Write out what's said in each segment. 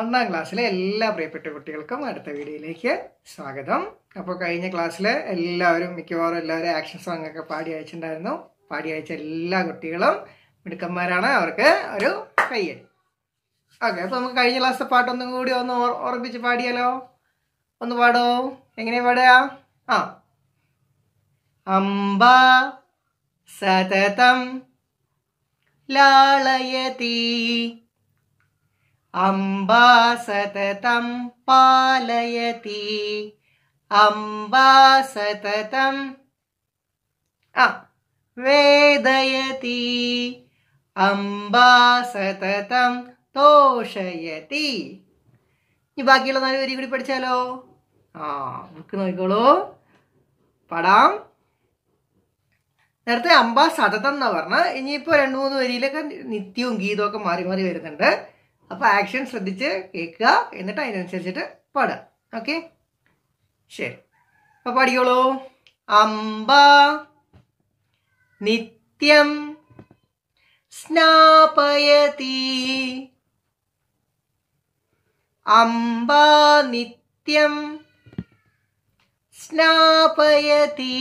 ഒന്നാം ക്ലാസ്സിലെ എല്ലാ പ്രിയപ്പെട്ട കുട്ടികൾക്കും അടുത്ത വീഡിയോയിലേക്ക് സ്വാഗതം അപ്പോൾ കഴിഞ്ഞ ക്ലാസ്സിലെ എല്ലാവരും മിക്കവാറും എല്ലാവരും ആക്ഷൻ സോങ് ഒക്കെ പാടി അയച്ചിട്ടുണ്ടായിരുന്നു പാടി അയച്ച എല്ലാ കുട്ടികളും മിടുക്കന്മാരാണ് അവർക്ക് ഒരു കയ്യൻ ഓക്കെ അപ്പോൾ നമുക്ക് കഴിഞ്ഞ ക്ലാസ്സിലെ ഒന്നും കൂടി ഒന്ന് ഓർമ്മിപ്പിച്ച് പാടിയാലോ ഒന്ന് പാടോ എങ്ങനെ പാടുക ആ അംബ സതതം ലാളയതി അംബാ സതതം പാലയതി അംബാ സതതം ആ വേദയതി അംബാ സതതം തോഷയതി ഇനി ബാക്കിയുള്ള നാല് വരി കൂടി പഠിച്ചാലോ ആ നമുക്ക് നോക്കിക്കോളൂ പടാം നേരത്തെ അംബാ സതതം എന്നാ പറഞ്ഞ ഇനിയിപ്പോ രണ്ടു മൂന്ന് വരിയിലൊക്കെ നിത്യവും ഗീതവും ഒക്കെ മാറി മാറി വരുന്നുണ്ട് അപ്പോൾ ആക്ഷൻ ശ്രദ്ധിച്ച് കേൾക്കുക എന്നിട്ട് അതിനനുസരിച്ചിട്ട് പാടുക ഓക്കെ ശരി അപ്പോൾ പാടിക്കോളൂ അംബ നിത്യം സ്നാപയതി അംബ നിത്യം സ്നാപയതി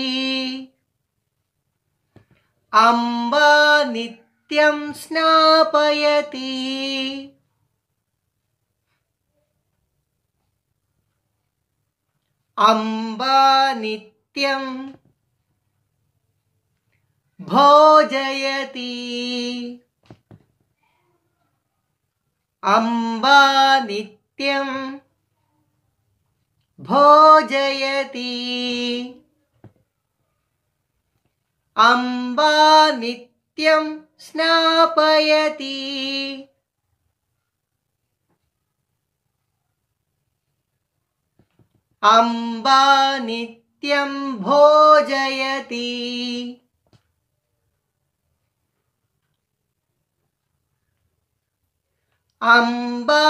അംബ നിത്യം സ്നാപയതി अम्बानित्यम् अम्बानित्यम् भोजयति अम्बानित्यं स्नापयति अम्बा नित्यं भोजयति अम्बा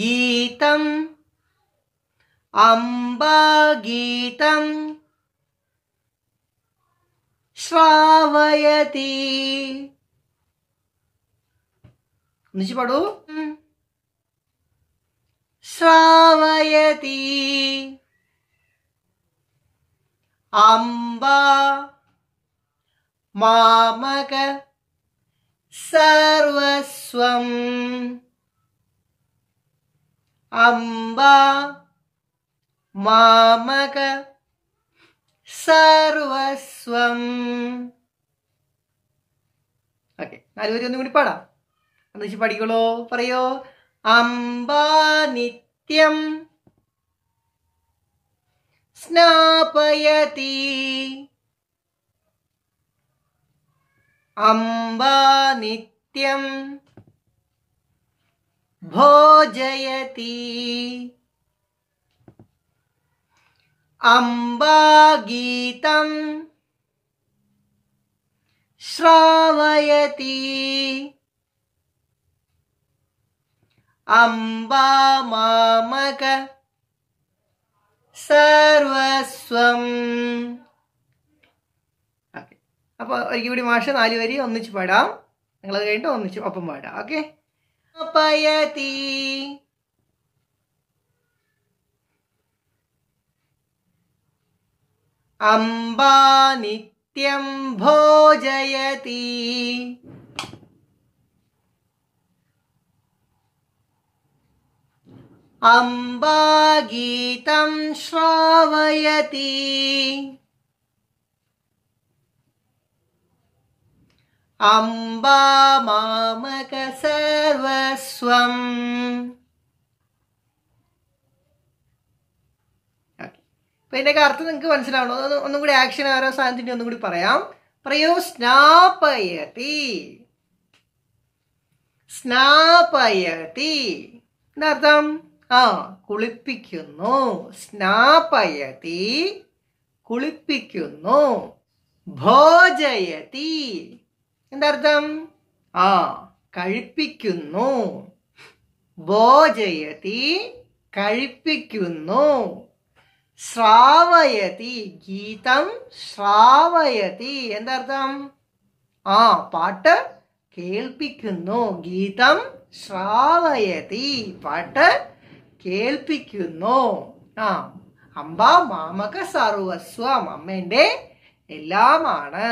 गीतम् अम्बा गीतम् श्रावयति निशिपडु श्रावयति അംബ മാമക സർവസ്വം അംബ മാമക സർവസ്വം ഓക്കെ നാലുപേരൊന്നും ഒന്നും കൂടി പാടാം എന്നുവെച്ച് പഠിക്കോളോ പറയോ അംബാനിത്യ नित्यम् स्नापयति अम्बा नित्यम् भोजयति अम्बा गीतम् श्रावयति അംബാമാമക സർവസ്വം അപ്പൊ ഒരിക്കൽ കൂടി മാഷ നാല് വരി ഒന്നിച്ച് പാടാം നിങ്ങളത് കഴിഞ്ഞിട്ട് ഒന്നിച്ച് ഒപ്പം പാടാം ഓക്കെ പയതി അംബാ നിത്യം ഭോജയതി അംബാ ഗീതം ശ്രാവയതി അംബാ മാമക സർവസ്വം അപ്പൊ ഇതിന്റെ അർത്ഥം നിങ്ങൾക്ക് മനസ്സിലാവണം ഒന്നും കൂടി ആക്ഷൻ ഓരോ സാധനത്തിന്റെ ഒന്നും കൂടി പറയാം പ്രയോ സ്നാപയതി സ്നാപയതി എന്താർത്ഥം ആ കുളിപ്പിക്കുന്നു സ്നാപയതി കുളിപ്പിക്കുന്നു ഭോജയതി എന്താർത്ഥം ആ കഴിപ്പിക്കുന്നു ഭോജയതി കഴിപ്പിക്കുന്നു ശ്രാവയതി ഗീതം ശ്രാവയതി എന്താർത്ഥം ആ പാട്ട് കേൾപ്പിക്കുന്നു ഗീതം ശ്രാവയതി പാട്ട് കേൾപ്പിക്കുന്നു ആ അമ്പ മാമക സർവസ്വം അമ്മേന്റെ എല്ലാമാണ്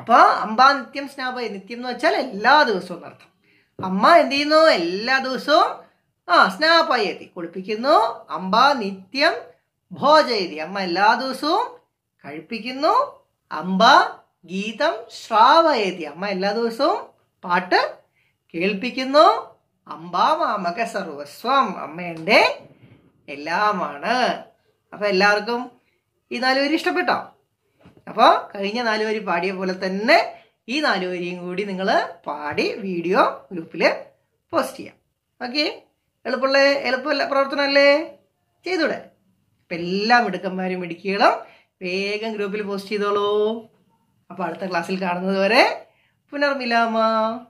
അപ്പൊ അമ്പ നിത്യം സ്നാപ നിത്യം എന്ന് വെച്ചാൽ എല്ലാ ദിവസവും എന്നർത്ഥം അമ്മ എന്ത് ചെയ്യുന്നു എല്ലാ ദിവസവും ആ സ്നാപയതി കുളിപ്പിക്കുന്നു അമ്പ നിത്യം ഭോജയതി അമ്മ എല്ലാ ദിവസവും കഴിപ്പിക്കുന്നു അമ്പ ഗീതം ശ്രാവയതി അമ്മ എല്ലാ ദിവസവും പാട്ട് കേൾപ്പിക്കുന്നു അമ്പാമാമക സർവസ്വം അമ്മ എൻ്റെ എല്ലാമാണ് അപ്പോൾ എല്ലാവർക്കും ഈ വരി ഇഷ്ടപ്പെട്ടോ അപ്പോൾ കഴിഞ്ഞ വരി പാടിയ പോലെ തന്നെ ഈ നാലുപേരെയും കൂടി നിങ്ങൾ പാടി വീഡിയോ ഗ്രൂപ്പിൽ പോസ്റ്റ് ചെയ്യാം ഓക്കെ എളുപ്പമുള്ള എളുപ്പമല്ല പ്രവർത്തനമല്ലേ ചെയ്തൂടെ അപ്പം എല്ലാ മിടുക്കന്മാരും മിടുക്കികളും വേഗം ഗ്രൂപ്പിൽ പോസ്റ്റ് ചെയ്തോളൂ അപ്പോൾ അടുത്ത ക്ലാസ്സിൽ കാണുന്നത് വരെ പുനർമിലാമ